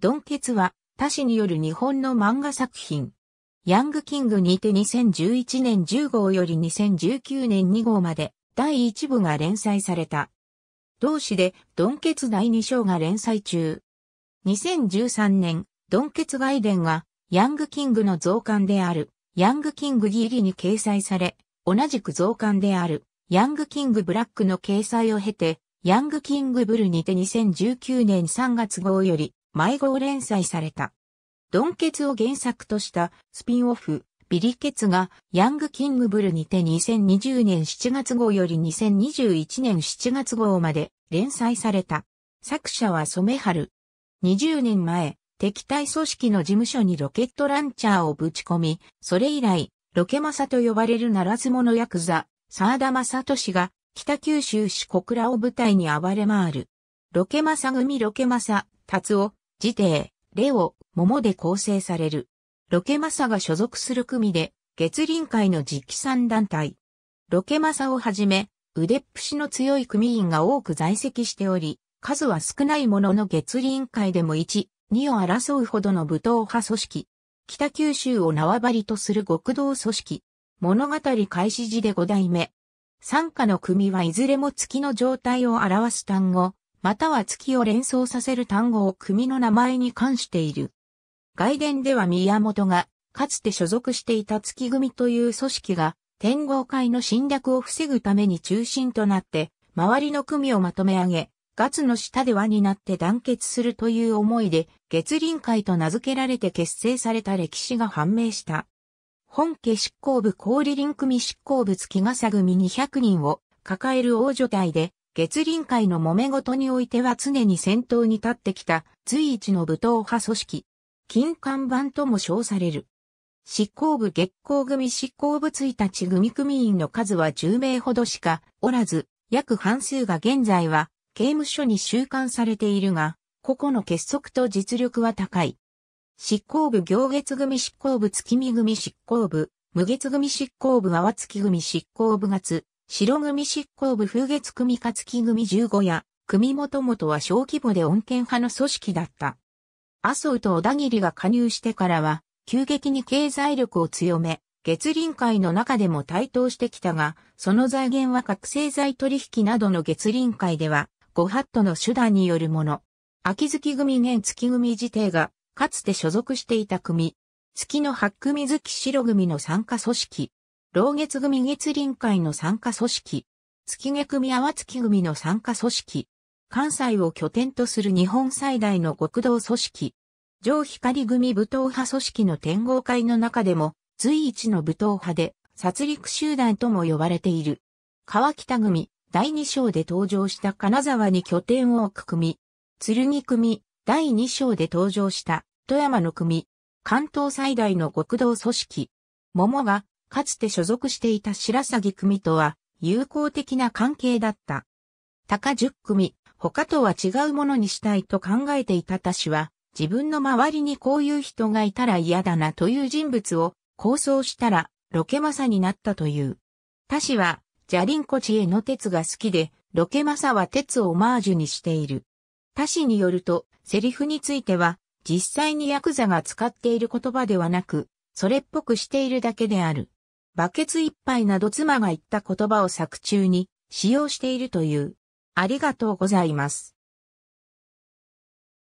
ドンケツは、他氏による日本の漫画作品。ヤングキングにて2011年10号より2019年2号まで第1部が連載された。同誌でドンケツ第2章が連載中。2013年、ドンケツ外伝がヤングキングの増刊であるヤングキングギリに掲載され、同じく増刊であるヤングキングブラックの掲載を経て、ヤングキングブルにて2019年3月号より毎号連載された。ドンケツを原作としたスピンオフ、ビリケツがヤングキングブルにて2020年7月号より2021年7月号まで連載された。作者は染春。20年前、敵対組織の事務所にロケットランチャーをぶち込み、それ以来、ロケマサと呼ばれるならず者ヤクザ、沢田正俊が北九州市小倉を舞台に暴れ回る。ロケマサ組ロケマサ、達夫、自邸、レオ、桃で構成される。ロケマサが所属する組で、月輪会の直参団体。ロケマサをはじめ、腕っぷしの強い組員が多く在籍しており、数は少ないものの月輪会でも1、2を争うほどの武闘派組織。北九州を縄張りとする極道組織。物語開始時で5代目。参加の組はいずれも月の状態を表す単語、または月を連想させる単語を組の名前に関している。外伝では宮本が、かつて所属していた月組という組織が、天豪会の侵略を防ぐために中心となって、周りの組をまとめ上げ、ガツの下で輪になって団結するという思いで、月輪会と名付けられて結成された歴史が判明した。本家執行部氷輪組執行部月笠組200人を抱える王女隊で、月輪界の揉め事においては常に先頭に立ってきた随一の武闘派組織。金看板とも称される。執行部月光組執行部1日組組員の数は10名ほどしかおらず、約半数が現在は刑務所に収監されているが、個々の結束と実力は高い。執行部行月組執行部月見組執行部、無月組執行部淡月組執行部月、白組執行部風月組勝木組15や、組元々は小規模で穏健派の組織だった。麻生と小田切が加入してからは、急激に経済力を強め、月輪会の中でも台頭してきたが、その財源は覚醒剤取引などの月輪会では、ご法度の手段によるもの。秋月組現月組自体が、かつて所属していた組、月の八組月白組の参加組織、老月組月臨会の参加組織、月下組淡月組の参加組織、関西を拠点とする日本最大の極道組織、上光組武闘派組織の天豪会の中でも随一の武闘派で殺戮集団とも呼ばれている。川北組、第二章で登場した金沢に拠点を置く組、剣組、第二章で登場した富山の組、関東最大の極道組織、桃がかつて所属していた白鷺組とは友好的な関係だった。高10組、他とは違うものにしたいと考えていた田氏は、自分の周りにこういう人がいたら嫌だなという人物を構想したら、ロケマサになったという。田氏は、ジャリンコチへの鉄が好きで、ロケマサは鉄をオマージュにしている。他氏によると、セリフについては、実際にヤクザが使っている言葉ではなく、それっぽくしているだけである。バケツ一杯など妻が言った言葉を作中に使用しているという。ありがとうございます。